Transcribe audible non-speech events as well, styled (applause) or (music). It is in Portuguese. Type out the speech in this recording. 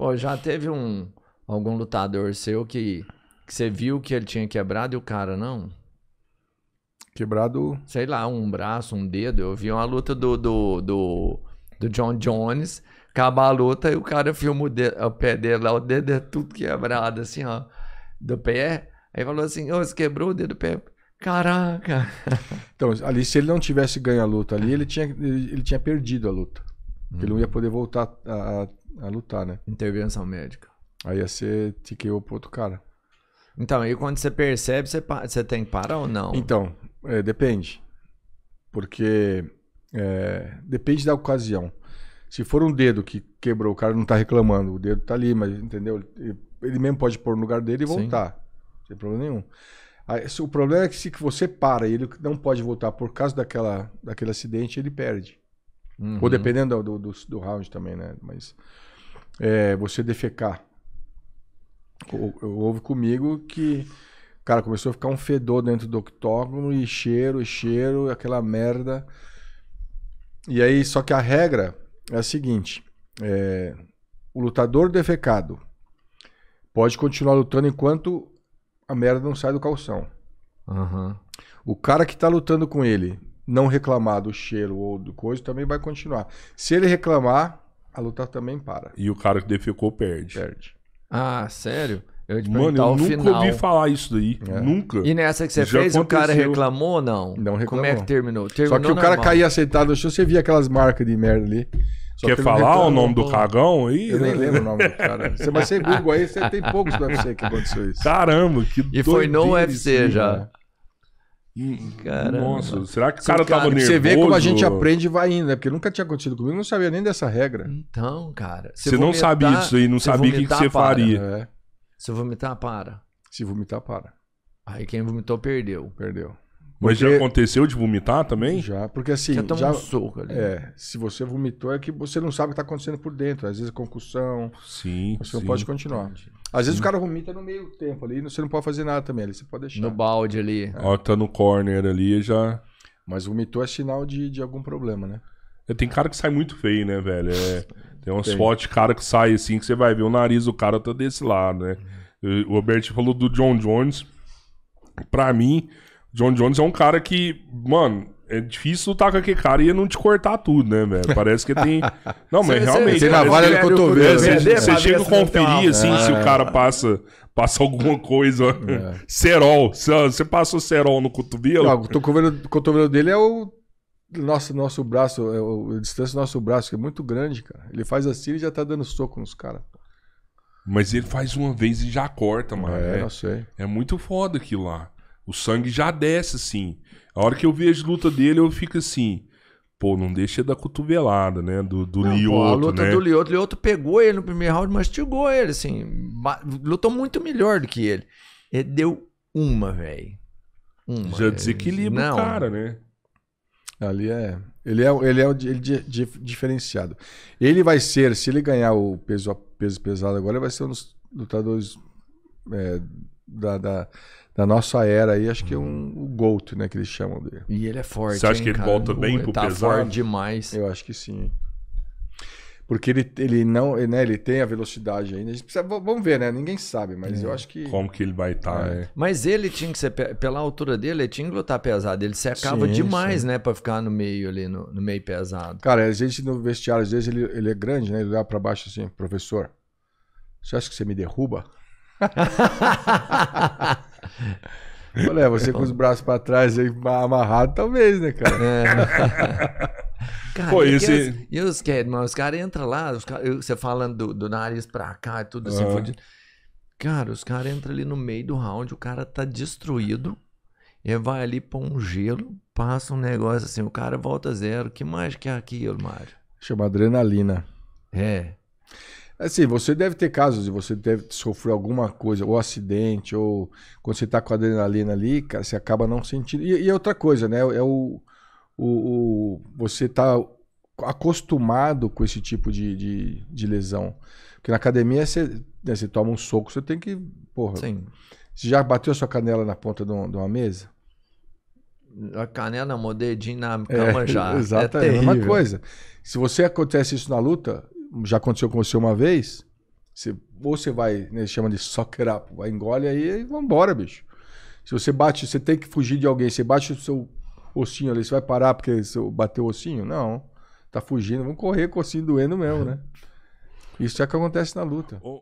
Pô, já teve um algum lutador seu que, que você viu que ele tinha quebrado e o cara não? Quebrado. Sei lá, um braço, um dedo. Eu vi uma luta do, do, do, do John Jones. Acaba a luta e o cara filma o, dedo, o pé dele lá, o dedo é tudo quebrado, assim, ó. Do pé. Aí falou assim: Ô, você quebrou o dedo do pé. Caraca! Então, ali, se ele não tivesse ganho a luta ali, ele tinha, ele, ele tinha perdido a luta. Hum. Ele não ia poder voltar a, a, a, lutar, né? Intervenção médica. Aí ia ser TKO pro outro cara. Então, aí quando você percebe, você, você tem que parar ou não? Então, é, depende. Porque é, depende da ocasião. Se for um dedo que quebrou, o cara não tá reclamando, o dedo tá ali, mas entendeu? Ele mesmo pode pôr no lugar dele e voltar. Sim. Sem problema nenhum. Aí, o problema é que se você para e ele não pode voltar por causa daquela, daquele acidente, ele perde. Uhum. Ou dependendo do, do, do, round também, né? Mas é, você defecar. Houve comigo que, cara, começou a ficar um fedor dentro do octógono e cheiro, e cheiro, aquela merda. E aí, só que a regra é a seguinte: é, o lutador defecado pode continuar lutando enquanto a merda não sai do calção. Uhum. O cara que tá lutando com ele não reclamar do cheiro ou do coisa, também vai continuar. Se ele reclamar, a luta também para. E o cara que defecou perde. Perde. Ah, sério? Eu Mano, eu nunca final. ouvi falar isso daí. É. Nunca. E nessa que você Já fez, aconteceu. o cara reclamou ou não? Não reclamou. Como é que terminou? terminou Só que o cara caía sentado no chão, você via aquelas marcas de merda ali. Só Quer que falar o nome do cagão aí? Eu nem lembro o nome do cara. (laughs) Você vai ser é Google aí, você tem poucos do UFC que aconteceu isso. Caramba, que E foi no UFC já. Nossa, será que o cara, cara tava nervoso? Você vê como a gente aprende e vai indo, né? Porque nunca tinha acontecido comigo, não sabia nem dessa regra. Então, cara. Você vomitar, não sabia disso aí, não sabia o que, que, você para. faria. É. Se vomitar, para. Se vomitar, para. Aí quem vomitou, perdeu. Perdeu. Mas porque... já aconteceu de vomitar também? Já, porque assim. Já já... um soco ali. É, se você vomitou, é que você não sabe o que está acontecendo por dentro. Às vezes é concussão. Sim. Você sim, não pode continuar. Entendi. Às vezes o cara vomita no meio tempo ali, você não pode fazer nada também, ali você pode deixar. No balde ali. Ó, é. tá no corner ali já. Mas vomitou é sinal de, de algum problema, né? É, tem cara que sai muito feio, né, velho? É, (laughs) tem umas tem. fotos de cara que sai assim, que você vai ver o nariz do cara tá desse lado, né? Uhum. O Roberto falou do John Jones. Pra mim, John Jones é um cara que, mano, é difícil tu com aquele cara e não te cortar tudo, né, velho? Parece que tem. (laughs) Não, mas cê, realmente. Você navalha é no cotovelo. Você chega a assim, conferir, ah, assim, se o ah, cara é. passa, passa alguma coisa. É. Cerol. Você passa o cerol no cotovelo. Não, o cotovelo, dele é o. Nosso, nosso braço, é o, a distância do nosso braço, que é muito grande, cara. Ele faz assim e já tá dando soco nos caras. Mas ele faz uma vez e já corta, mano. É, é, sei. É muito foda aquilo lá. O sangue já desce, assim. A hora que eu vejo a luta dele, eu fico assim. Pô, não deixa da cotovelada, né? Do, do não, Lioto, pô, a luta né? do Lioto. Lioto pegou ele no primeiro round, mastigou ele, assim. Lutou muito melhor do que ele. Ele deu uma, velho. Uma. Já é, desequilibra o cara, né? Ali é. Ele é, ele é ele é diferenciado. Ele vai ser, se ele ganhar o peso, peso pesado agora, ele vai ser um dos lutadores é, da, da, da nossa era aí, acho que é um, o GOAT, né, que eles chamam dele. E ele é forte, Você acha hein, que ele cara? volta bem ele pro tá pesado? forte demais. Eu acho que sim. Porque ele, ele não, né, ele tem a velocidade ainda. A gente precisa, vamos ver, né? Ninguém sabe, mas é. eu acho que. Como que ele vai estar? Tá, é. Né? Mas ele tinha que ser, pela altura dele, ele tinha que lutar pesado. Ele secava sim, demais, sim. né? Pra ficar no meio ali, no, no, meio pesado. Cara, a gente no vestiário, às vezes, ele, ele é grande, né? Ele olha pra baixo assim, professor, você acha que você me derruba? Olha, você com os braços para trás aí amarrado, talvez, né, cara? É. (laughs) Cara, Pô, isso... e os que, os caras entram lá, cara, você falando do, do, nariz pra cá e tudo assim. Uhum. Cara, os caras entram ali no meio do round, o cara tá destruído. E vai ali, põe um gelo, passa um negócio assim, o cara volta zero. que mais que é aquilo, Mário? Chama adrenalina. É. Assim, você deve ter casos e você deve sofrer alguma coisa, ou acidente, ou quando você está com a adrenalina ali, cara, você acaba não sentindo. E, e é outra coisa, né? É o. o, o você está acostumado com esse tipo de, de, de, lesão. Porque na academia você, né, você toma um soco, você tem que. Porra. Sim. Você já bateu a sua canela na ponta de, um, de uma mesa? A canela, o dedinho na é, cama (laughs) é, já. Exatamente, é a mesma coisa. Se você acontece isso na luta, já aconteceu com você uma vez, você, ou você vai, né, chama de soccer up, vai, engole aí e vambora, bicho. Se você bate, você tem que fugir de alguém, você bate o seu ossinho ali, você vai parar porque você bateu o ossinho? Não. Tá fugindo, vamos correr com o ossinho doendo mesmo, né? (laughs) Isso é o que acontece na luta.